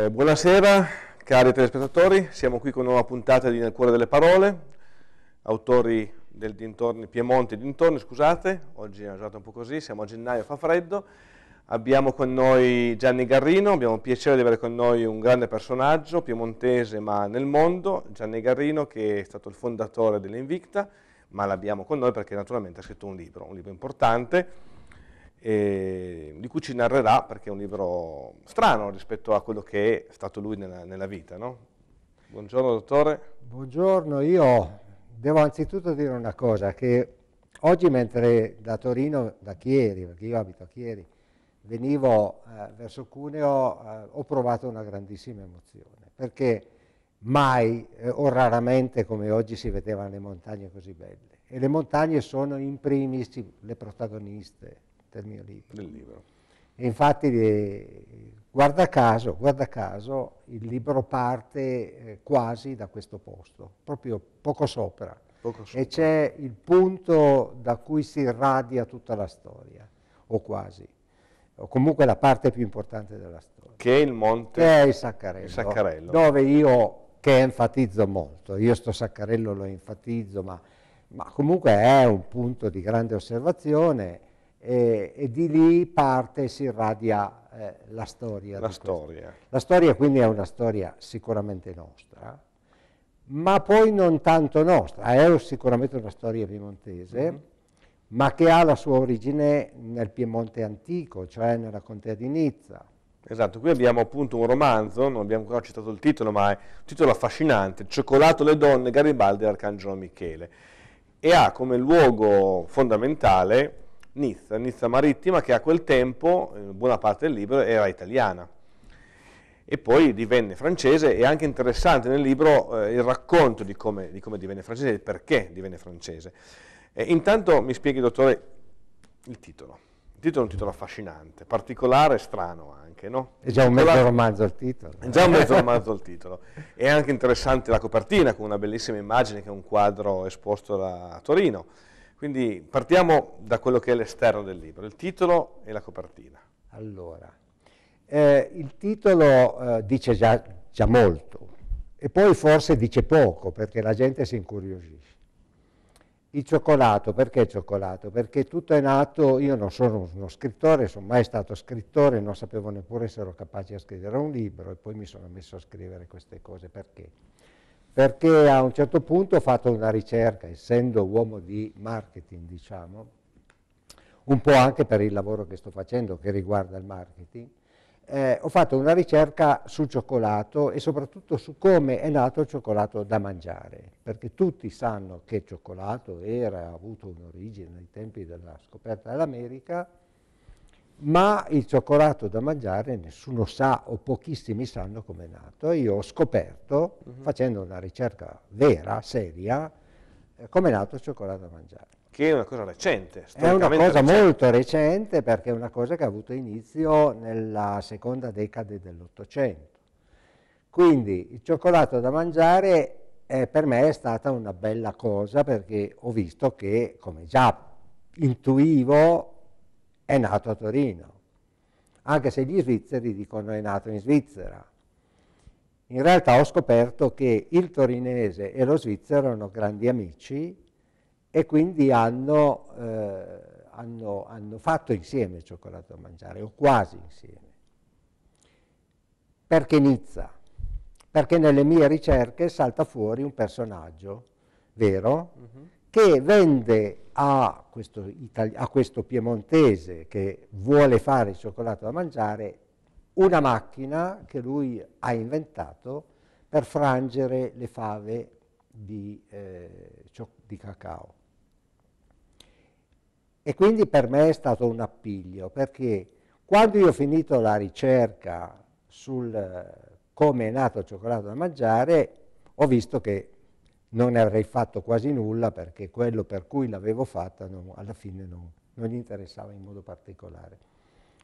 Eh, buonasera cari telespettatori, siamo qui con una nuova puntata di Nel cuore delle parole, autori del dintorni, Piemonte e dintorni, scusate, oggi è una giornata un po' così, siamo a gennaio, fa freddo, abbiamo con noi Gianni Garrino, abbiamo il piacere di avere con noi un grande personaggio, piemontese ma nel mondo, Gianni Garrino che è stato il fondatore dell'Invicta, ma l'abbiamo con noi perché naturalmente ha scritto un libro, un libro importante, di cui ci narrerà perché è un libro strano rispetto a quello che è stato lui nella, nella vita. No? Buongiorno dottore. Buongiorno, io devo anzitutto dire una cosa, che oggi mentre da Torino, da Chieri, perché io abito a Chieri, venivo eh, verso Cuneo, eh, ho provato una grandissima emozione, perché mai eh, o raramente come oggi si vedevano le montagne così belle. E le montagne sono in primis le protagoniste del mio libro. Del libro. E infatti, eh, guarda caso, guarda caso, il libro parte eh, quasi da questo posto, proprio poco sopra. Poco sopra. E c'è il punto da cui si irradia tutta la storia, o quasi o comunque la parte più importante della storia. Che è il monte? Che è il Saccarello. Il Saccarello. Dove io, che enfatizzo molto, io sto Saccarello lo enfatizzo, ma, ma, comunque è un punto di grande osservazione eh, e di lì parte e si irradia eh, la storia. La storia. La storia quindi è una storia sicuramente nostra, ma poi non tanto nostra, è sicuramente una storia piemontese, mm -hmm. ma che ha la sua origine nel Piemonte antico, cioè nella contea di Nizza. Esatto, qui abbiamo appunto un romanzo, non abbiamo ancora citato il titolo, ma è un titolo affascinante, Cioccolato le donne, Garibaldi e Arcangelo Michele, e ha come luogo fondamentale Nizza, Nizza marittima che a quel tempo, in buona parte del libro, era italiana e poi divenne francese e anche interessante nel libro eh, il racconto di come, di come, divenne francese e perché divenne francese. E intanto mi spieghi, dottore, il titolo. Il titolo è un titolo affascinante, particolare e strano anche, no? È già un mezzo Particolar... romanzo il titolo. È già un mezzo romanzo il titolo. È anche interessante la copertina, con una bellissima immagine che è un quadro esposto a Torino. Quindi partiamo da quello che è l'esterno del libro, il titolo e la copertina. Allora, eh, il titolo eh, dice già, già molto e poi forse dice poco perché la gente si incuriosisce. Il cioccolato, perché il cioccolato? Perché tutto è nato, io non sono uno scrittore, sono mai stato scrittore, non sapevo neppure se ero capace di scrivere un libro e poi mi sono messo a scrivere queste cose, perché? perché a un certo punto ho fatto una ricerca, essendo uomo di marketing, diciamo, un po' anche per il lavoro che sto facendo che riguarda il marketing, eh, ho fatto una ricerca sul cioccolato e soprattutto su come è nato il cioccolato da mangiare, perché tutti sanno che il cioccolato era, ha avuto un'origine nei tempi della scoperta dell'America, ma il cioccolato da mangiare nessuno sa o pochissimi sanno come è nato. Io ho scoperto, uh mhm. -huh. facendo una ricerca vera, seria, eh, come è nato il cioccolato da mangiare. Che è una cosa recente. È una cosa recente. molto recente perché è una cosa che ha avuto inizio nella seconda decade dell'Ottocento. Quindi il cioccolato da mangiare eh, per me è stata una bella cosa perché ho visto che, come già intuivo, è nato a Torino, anche se gli svizzeri dicono è nato in Svizzera. In realtà ho scoperto che il torinese e lo svizzero erano grandi amici e quindi hanno, eh, hanno, hanno fatto insieme cioccolato a mangiare, o quasi insieme. Perché Nizza? Perché nelle mie ricerche salta fuori un personaggio vero, mm-hmm che vende a questo, a questo piemontese che vuole fare il cioccolato da mangiare una macchina che lui ha inventato per frangere le fave di, eh, di, cacao. E quindi per me è stato un appiglio, perché quando io ho finito la ricerca sul eh, come è nato il cioccolato da mangiare, ho visto che non ne avrei fatto quasi nulla perché quello per cui l'avevo fatta non, alla fine non, non gli interessava in modo particolare.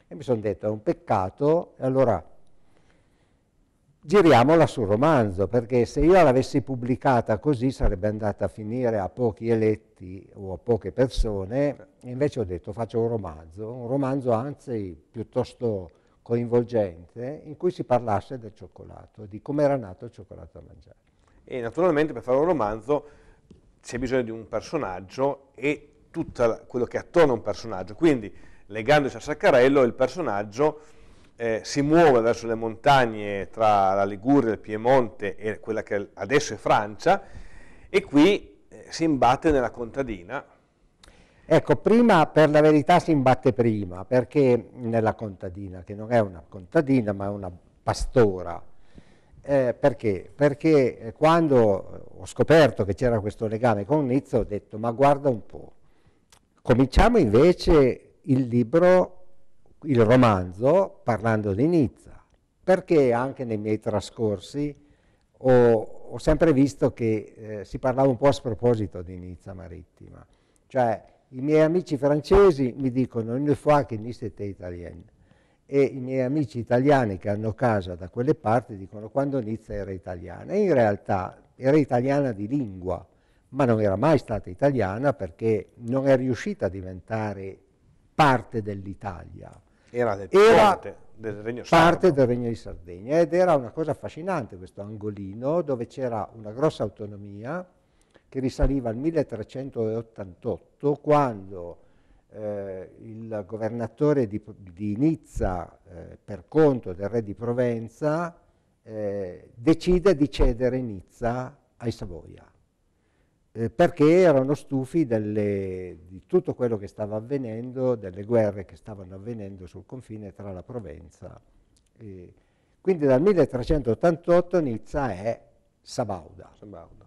E mi sono detto è un peccato, e allora giriamola sul romanzo, perché se io l'avessi pubblicata così sarebbe andata a finire a pochi eletti o a poche persone, e invece ho detto faccio un romanzo, un romanzo anzi piuttosto coinvolgente, in cui si parlasse del cioccolato, di come era nato il cioccolato a mangiare e naturalmente per fare un romanzo c'è bisogno di un personaggio e tutto quello che attorno a un personaggio. Quindi, legandosi a Saccarello, il personaggio eh, si muove verso le montagne tra la Liguria, il Piemonte e quella che adesso è Francia, e qui eh, si imbatte nella contadina. Ecco, prima, per la verità, si imbatte prima, perché nella contadina, che non è una contadina, ma è una pastora, eh, perché? Perché eh, quando ho scoperto che c'era questo legame con Nizza ho detto ma guarda un po', cominciamo invece il libro, il romanzo parlando di Nizza, perché anche nei miei trascorsi ho, ho sempre visto che eh, si parlava un po' a sproposito di Nizza Marittima, cioè i miei amici francesi mi dicono une fois che Nietzsche était italienne, e i miei amici italiani che hanno casa da quelle parti dicono quando Nizza era italiana. E in realtà era italiana di lingua, ma non era mai stata italiana perché non è riuscita a diventare parte dell'Italia. Era del era del Regno parte del Regno di Sardegna ed era una cosa affascinante questo angolino dove c'era una grossa autonomia che risaliva al 1388 quando eh, il governatore di, di Nizza, eh, per conto del re di Provenza, eh, decide di cedere Nizza ai Savoia, eh, perché erano stufi delle, di tutto quello che stava avvenendo, delle guerre che stavano avvenendo sul confine tra la Provenza. E quindi dal 1388 Nizza è Sabauda. Sabauda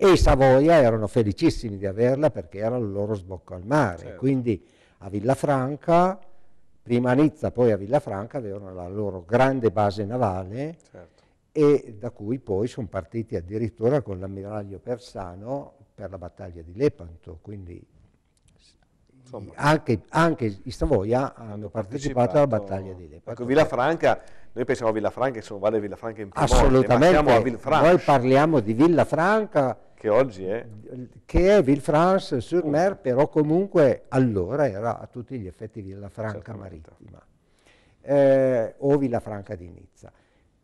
e i Savoia erano felicissimi di averla perché era il loro sbocco al mare. Certo. Quindi a Villafranca, prima a Nizza, poi a Villafranca, avevano la loro grande base navale certo. e da cui poi sono partiti addirittura con l'ammiraglio Persano per la battaglia di Lepanto. Quindi anche, anche, i Savoia hanno partecipato, partecipato alla battaglia di Lepanto. Ecco, Villafranca, noi pensiamo a Villafranca, insomma, vale Villafranca in Piemonte, Assolutamente, noi parliamo di Villafranca che oggi è? Che è Villefranche-sur-Mer, però comunque allora era a tutti gli effetti Villa Franca Marittima, eh, o Franca di Nizza.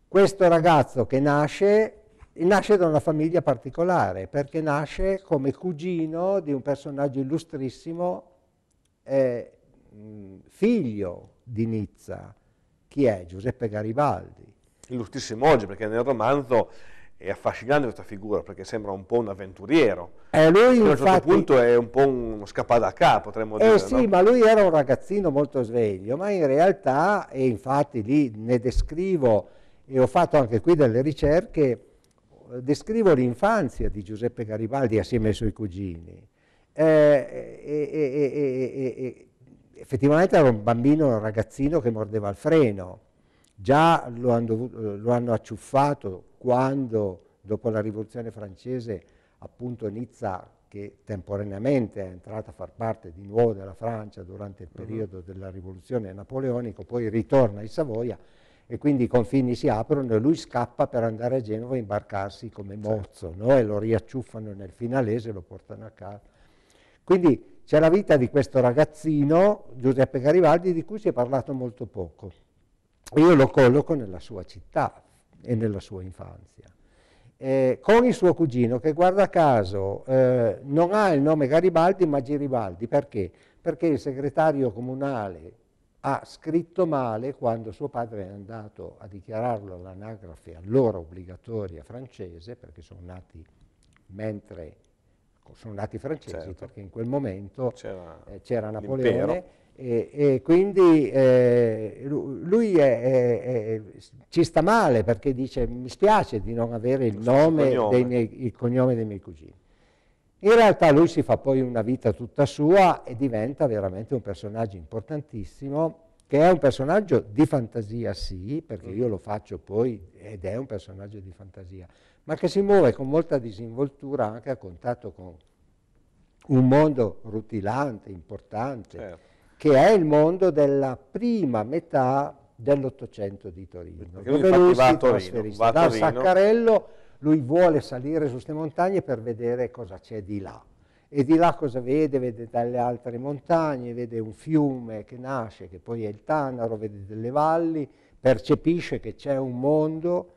Questo ragazzo che nasce, nasce da una famiglia particolare, perché nasce come cugino di un personaggio illustrissimo, eh, figlio di Nizza, chi è? Giuseppe Garibaldi. Illustrissimo oggi, perché nel romanzo è affascinante questa figura perché sembra un po' un avventuriero. Eh, lui, a un certo punto è un po' uno scappadacà, potremmo eh dire. Eh sì, no? ma lui era un ragazzino molto sveglio, ma in realtà, e infatti lì ne descrivo, e ho fatto anche qui delle ricerche, descrivo l'infanzia di Giuseppe Garibaldi assieme ai suoi cugini. Eh, e, e, effettivamente era un bambino, un ragazzino che mordeva il freno. Già lo hanno, lo hanno acciuffato quando dopo la rivoluzione francese appunto Nizza che temporaneamente è entrata a far parte di nuovo della Francia durante il mhm. periodo della rivoluzione napoleonica poi ritorna in Savoia e quindi i confini si aprono e lui scappa per andare a Genova a imbarcarsi come certo. mozzo no? e lo riacciuffano nel finalese e lo portano a casa. Quindi c'è la vita di questo ragazzino, Giuseppe Garibaldi, di cui si è parlato molto poco. Io lo colloco nella sua città, e nella sua infanzia. Eh, con il suo cugino che guarda caso eh, non ha il nome Garibaldi ma Giribaldi, perché? Perché il segretario comunale ha scritto male quando suo padre è andato a dichiararlo all'anagrafe allora obbligatoria francese, perché sono nati mentre Ecco, sono nati francesi certo. perché in quel momento c'era, eh, Napoleone e, e quindi eh, lui è, è, è, ci sta male perché dice mi spiace di non avere il, nome cognome. Dei miei, il cognome dei miei cugini. In realtà lui si fa poi una vita tutta sua e diventa veramente un personaggio importantissimo che è un personaggio di fantasia sì, perché mm. io lo faccio poi ed è un personaggio di fantasia, ma che si muove con molta disinvoltura anche a contatto con un mondo rutilante, importante, certo. che è il mondo della prima metà dell'Ottocento di Torino, Perché dove lui, va si trasferisce. Va da Saccarello lui vuole salire su queste montagne per vedere cosa c'è di là. E di là cosa vede? Vede dalle altre montagne, vede un fiume che nasce, che poi è il Tanaro, vede delle valli, percepisce che c'è un mondo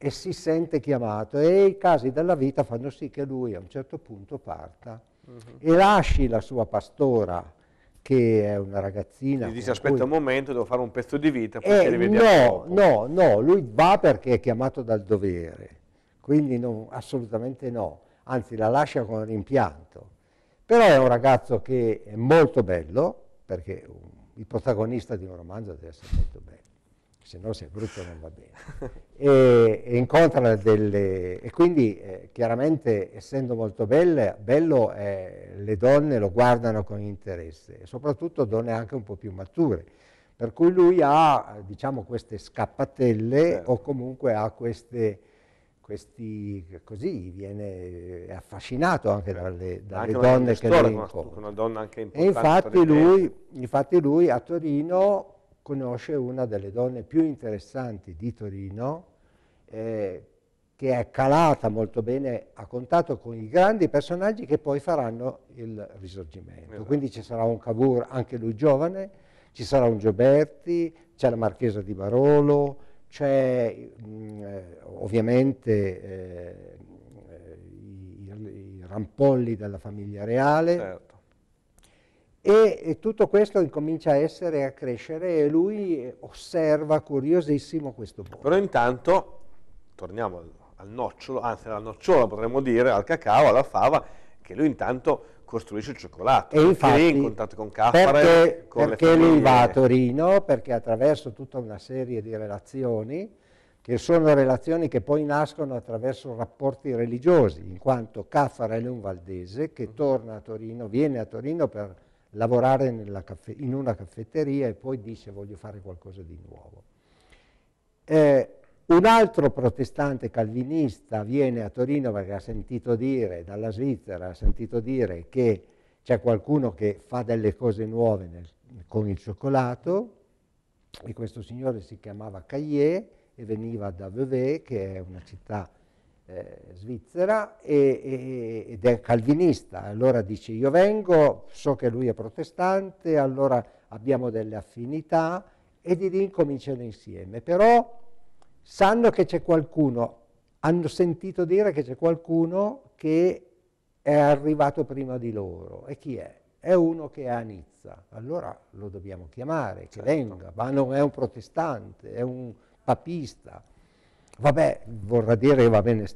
e si sente chiamato e i casi della vita fanno sì che lui a un certo punto parta uh-huh. e lasci la sua pastora che è una ragazzina. Gli dice aspetta cui... un momento, devo fare un pezzo di vita, poi eh, ci rivediamo. No, no, no, lui va perché è chiamato dal dovere, quindi non, assolutamente no, anzi la lascia con rimpianto. Però è un ragazzo che è molto bello, perché il protagonista di un romanzo deve essere molto bello se no se è brutto non va bene. E, e incontra delle... E quindi eh, chiaramente essendo molto belle, bello eh, le donne lo guardano con interesse, e soprattutto donne anche un po' più mature, per cui lui ha diciamo queste scappatelle certo. o comunque ha queste... Questi, così viene affascinato anche dalle, certo. dalle anche donne che lo incontrano. E infatti lui, infatti lui a Torino conosce una delle donne più interessanti di Torino, eh, che è calata molto bene a contatto con i grandi personaggi che poi faranno il risorgimento. Esatto. Quindi ci sarà un Cavour, anche lui giovane, ci sarà un Gioberti, c'è la Marchesa di Barolo, c'è mh, mm, eh, ovviamente eh, eh, i, i, rampolli della famiglia reale. Certo. E, e tutto questo incomincia a essere, a crescere e lui osserva curiosissimo questo punto. Però intanto, torniamo al, al nocciolo, anzi alla nocciola potremmo dire, al cacao, alla fava, che lui intanto costruisce il cioccolato. E infatti, in contatto con Caffare, perché, con perché lui va a Torino, perché attraverso tutta una serie di relazioni, che sono relazioni che poi nascono attraverso rapporti religiosi, in quanto Caffarel è un valdese che mm. torna a Torino, viene a Torino per lavorare caffè, in una caffetteria e poi disse voglio fare qualcosa di nuovo. Eh, un altro protestante calvinista viene a Torino perché ha sentito dire, dalla Svizzera, ha sentito dire che c'è qualcuno che fa delle cose nuove nel, con il cioccolato e questo signore si chiamava Caillé e veniva da Vevey, che è una città eh, svizzera e, e, ed è calvinista, allora dice io vengo, so che lui è protestante, allora abbiamo delle affinità e di lì incominciano insieme, però sanno che c'è qualcuno, hanno sentito dire che c'è qualcuno che è arrivato prima di loro e chi è? È uno che è a Nizza, allora lo dobbiamo chiamare, che certo. venga, ma non è un protestante, è un papista. Vabbè, vorrà dire va bene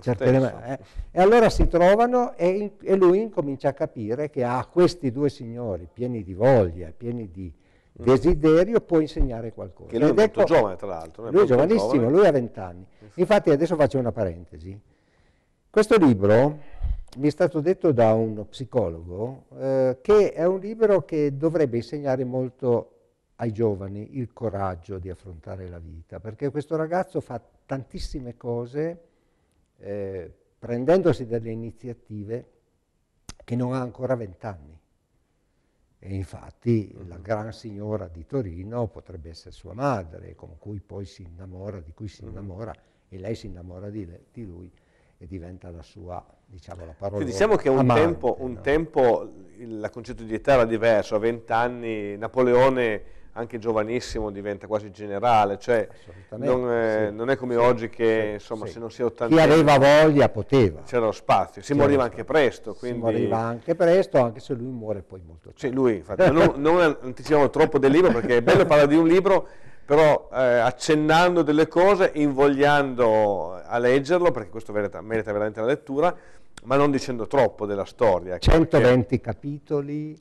certe eh? E allora si trovano e, in, e, lui incomincia a capire che a questi due signori, pieni di voglia, pieni di mm. desiderio, può insegnare qualcosa. Che lui è molto ecco, giovane, tra l'altro. Eh, lui è giovanissimo, giovane. lui ha vent'anni. Infatti adesso faccio una parentesi. Questo libro mi è stato detto da uno psicologo eh, che è un libro che dovrebbe insegnare molto ai giovani il coraggio di affrontare la vita, perché questo ragazzo fa tantissime cose eh, prendendosi delle iniziative che non ha ancora vent'anni. E infatti mm -hmm. la mhm. gran signora di Torino potrebbe essere sua madre, con cui poi si innamora, di cui si mhm. innamora, mm -hmm. e lei si innamora di, di, lui e diventa la sua, diciamo, la parola. Quindi diciamo che un, amante, tempo, un tempo, il concetto di età era diverso, a vent'anni Napoleone anche giovanissimo diventa quasi generale, cioè non è, sì, non è come sì, oggi che sì, insomma se non si è 80 Chi aveva voglia poteva. C'era lo spazio, si moriva anche presto. Quindi... Si moriva anche presto, anche se lui muore poi molto tardi. Sì, lui, infatti, non, non anticipiamo troppo del libro perché è bello parlare di un libro, però eh, accennando delle cose, invogliando a leggerlo, perché questo merita, merita veramente la lettura, ma non dicendo troppo della storia. 120 ecco, perché... capitoli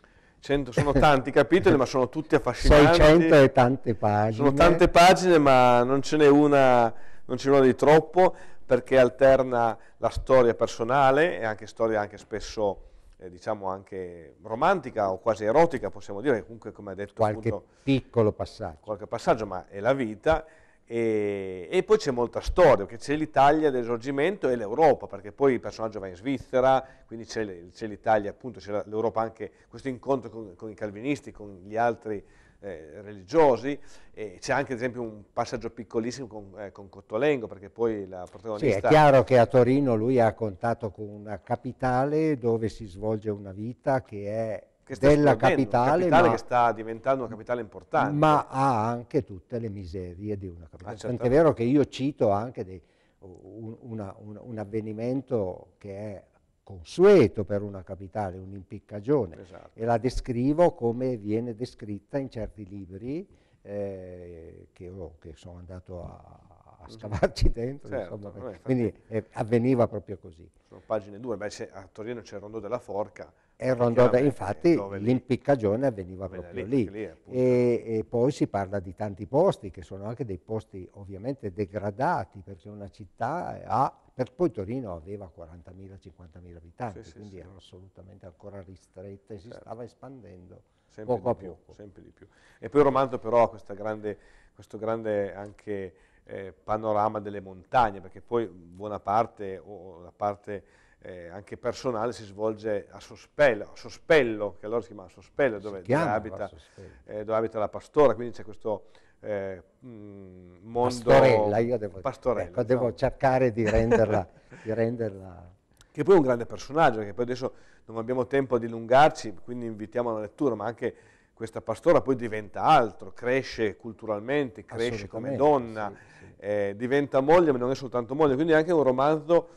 100, sono tanti capitoli, ma sono tutti affascinanti. 600 e tante pagine. Sono tante pagine, ma non ce n'è una, non ce n'è una di troppo, perché alterna la storia personale e anche storia anche spesso, eh, diciamo, anche romantica o quasi erotica, possiamo dire, comunque come ha detto... Qualche appunto, piccolo passaggio. Qualche passaggio, ma è la vita e, e, poi c'è molta storia, perché c'è l'Italia dell'esorgimento e l'Europa, perché poi il personaggio va in Svizzera, quindi c'è, l'Italia, appunto, c'è l'Europa anche, questo incontro con, con, i calvinisti, con gli altri eh, religiosi, e c'è anche ad esempio un passaggio piccolissimo con, eh, con, Cottolengo, perché poi la protagonista... Sì, è chiaro che a Torino lui ha contatto con una capitale dove si svolge una vita che è della capitale, capitale ma, che sta diventando una capitale importante. Ma ha anche tutte le miserie di una capitale. Ah, Tant'è vero che io cito anche dei, un, una, un, un, avvenimento che è consueto per una capitale, un'impiccagione, esatto. e la descrivo come viene descritta in certi libri eh, che, oh, che, sono andato a, a mhm. scavarci dentro, certo, insomma, no, quindi eh, avveniva proprio così. Sono pagine due, beh, se, a Torino c'è il Rondò della Forca, e Rondona, infatti eh, l'impiccagione avveniva proprio lì. lì. E, e, poi si parla di tanti posti, che sono anche dei posti ovviamente degradati, perché una città ha, per poi Torino aveva 40.000, 50.000 abitanti, sì, quindi sì, era assolutamente ancora ristretta e si certo. stava espandendo sempre poco a più, poco. Sempre di più. E poi il romanzo però ha grande, questo grande anche, eh, panorama delle montagne, perché poi buona parte, o la parte eh, anche personale si svolge a Sospello, a Sospello che allora si chiama Sospello, dove, chiama, abita, Sospello. Eh, dove, abita, la pastora, quindi c'è questo eh, mm, mondo... Pastorella, io devo, pastorella, ecco, no? Diciamo. devo cercare di renderla, di renderla... Che poi è un grande personaggio, che poi adesso non abbiamo tempo a dilungarci, quindi invitiamo alla lettura, ma anche questa pastora poi diventa altro, cresce culturalmente, cresce come donna, sì, sì. Eh, diventa moglie, ma non è soltanto moglie, quindi è anche un romanzo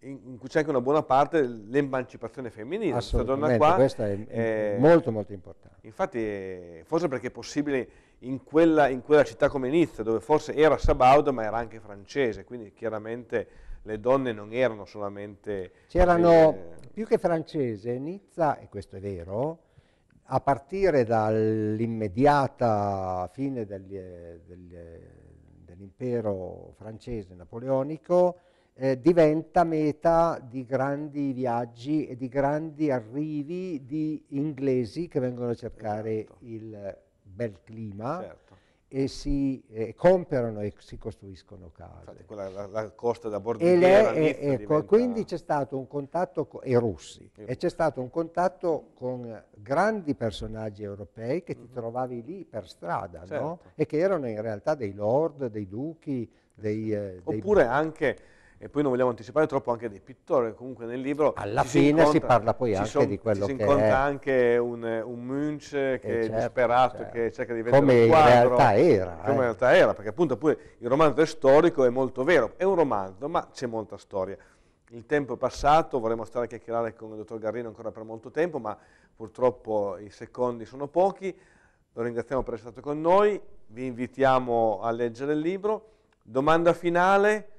in cui c'è anche una buona parte l'emancipazione femminile. Questa donna qua questa è, è, molto molto importante. Infatti, forse perché è possibile in quella, in quella città come Nizza, dove forse era sabauda ma era anche francese, quindi chiaramente le donne non erano solamente... C'erano, eh, più che francese, Nizza, e questo è vero, a partire dall'immediata fine degli, eh, degli, eh, dell'impero francese napoleonico, eh, diventa meta di grandi viaggi e di grandi arrivi di inglesi che vengono a cercare certo. il bel clima. Certo e si eh, comprano e si costruiscono case. Infatti quella, la, la costa da Bordighera e lei, diventa... Quindi c'è stato un contatto, con, e russi, e, e c'è stato un contatto con grandi personaggi europei che mm -hmm. ti mhm. trovavi lì per strada, certo. no? e che erano in realtà dei lord, dei duchi, dei... Eh, Oppure dei... anche e poi non vogliamo anticipare troppo anche dei pittori, comunque nel libro... Alla fine si, si parla poi anche son, di quello che è... Si incontra anche un, un Munch che eh, certo, è disperato, certo. che cerca di vedere come un quadro... in realtà era. Come eh. in realtà era, perché appunto pure il romanzo è storico, è molto vero, è un romanzo, ma c'è molta storia. Il tempo è passato, vorremmo stare a chiacchierare con il dottor Garrino ancora per molto tempo, ma purtroppo i secondi sono pochi. Lo ringraziamo per essere stato con noi, vi invitiamo a leggere il libro. Domanda finale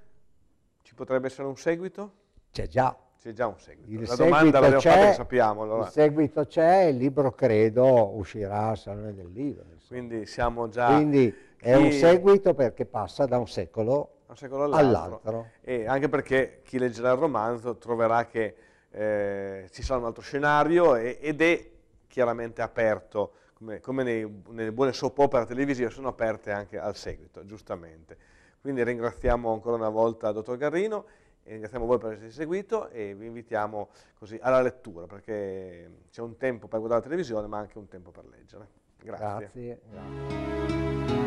ci potrebbe essere un seguito? C'è già. C'è già un seguito. Il la domanda l'abbiamo fatta, lo sappiamo. Allora. Il seguito c'è, il libro credo uscirà al Salone del Libro. Insomma. Quindi siamo già... Quindi è un seguito perché passa da un secolo, un secolo all'altro. all'altro. E anche perché chi leggerà il romanzo troverà che eh, ci sarà un altro scenario e, ed è chiaramente aperto, come, come nei, nelle buone soap opera televisive sono aperte anche al seguito, giustamente. Quindi ringraziamo ancora una volta il Dottor Garrino, ringraziamo voi per averci seguito e vi invitiamo così alla lettura, perché c'è un tempo per guardare la televisione ma anche un tempo per leggere. Grazie. Grazie. Grazie.